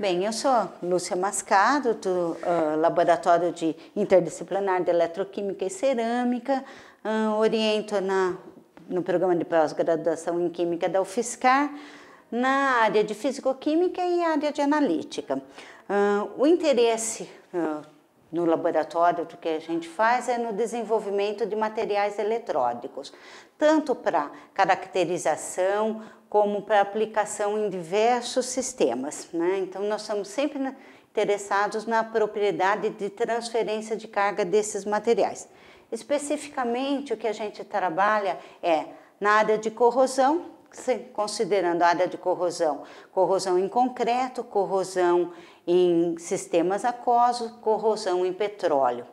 Bem, eu sou Lúcia Mascado, do uh, Laboratório de Interdisciplinar de Eletroquímica e Cerâmica, uh, oriento na, no programa de pós-graduação em Química da UFSCar, na área de Fisicoquímica e área de Analítica. Uh, o interesse no laboratório, o que a gente faz é no desenvolvimento de materiais eletrônicos, tanto para caracterização como para aplicação em diversos sistemas. Né? Então, nós estamos sempre interessados na propriedade de transferência de carga desses materiais. Especificamente, o que a gente trabalha é na área de corrosão, considerando a área de corrosão, corrosão em concreto, corrosão em sistemas aquosos, corrosão em petróleo.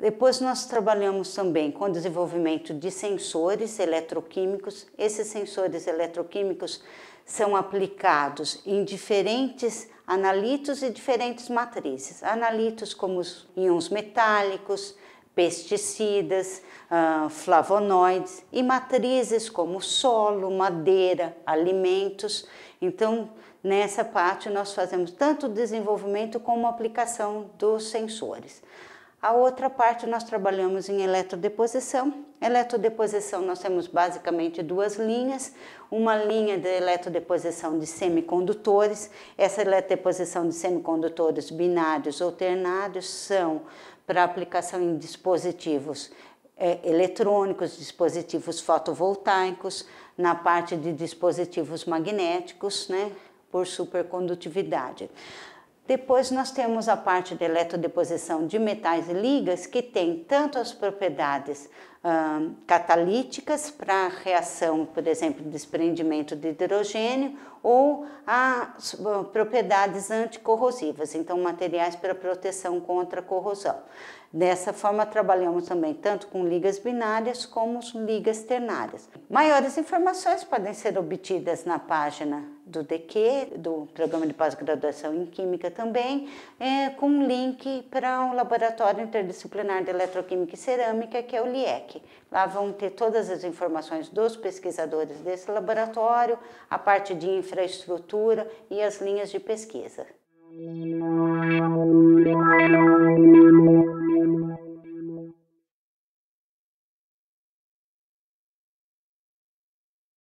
Depois nós trabalhamos também com o desenvolvimento de sensores eletroquímicos. Esses sensores eletroquímicos são aplicados em diferentes analitos e diferentes matrizes. Analitos como os íons metálicos, pesticidas, ah, flavonoides e matrizes como solo, madeira, alimentos. Então, nessa parte, nós fazemos tanto o desenvolvimento como a aplicação dos sensores. A outra parte nós trabalhamos em eletrodeposição. Eletrodeposição nós temos basicamente duas linhas, uma linha de eletrodeposição de semicondutores. Essa eletrodeposição de semicondutores binários alternados são para aplicação em dispositivos é, eletrônicos, dispositivos fotovoltaicos, na parte de dispositivos magnéticos, né, por supercondutividade. Depois nós temos a parte de eletrodeposição de metais e ligas, que tem tanto as propriedades hum, catalíticas para a reação, por exemplo, desprendimento de hidrogênio, ou as ah, propriedades anticorrosivas, então materiais para proteção contra corrosão. Dessa forma, trabalhamos também tanto com ligas binárias como ligas ternárias. Maiores informações podem ser obtidas na página do DQ, do Programa de Pós-Graduação em Química também, é, com um link para o um Laboratório Interdisciplinar de Eletroquímica e Cerâmica, que é o LIEC. Lá vão ter todas as informações dos pesquisadores desse laboratório, a parte de infraestrutura e as linhas de pesquisa.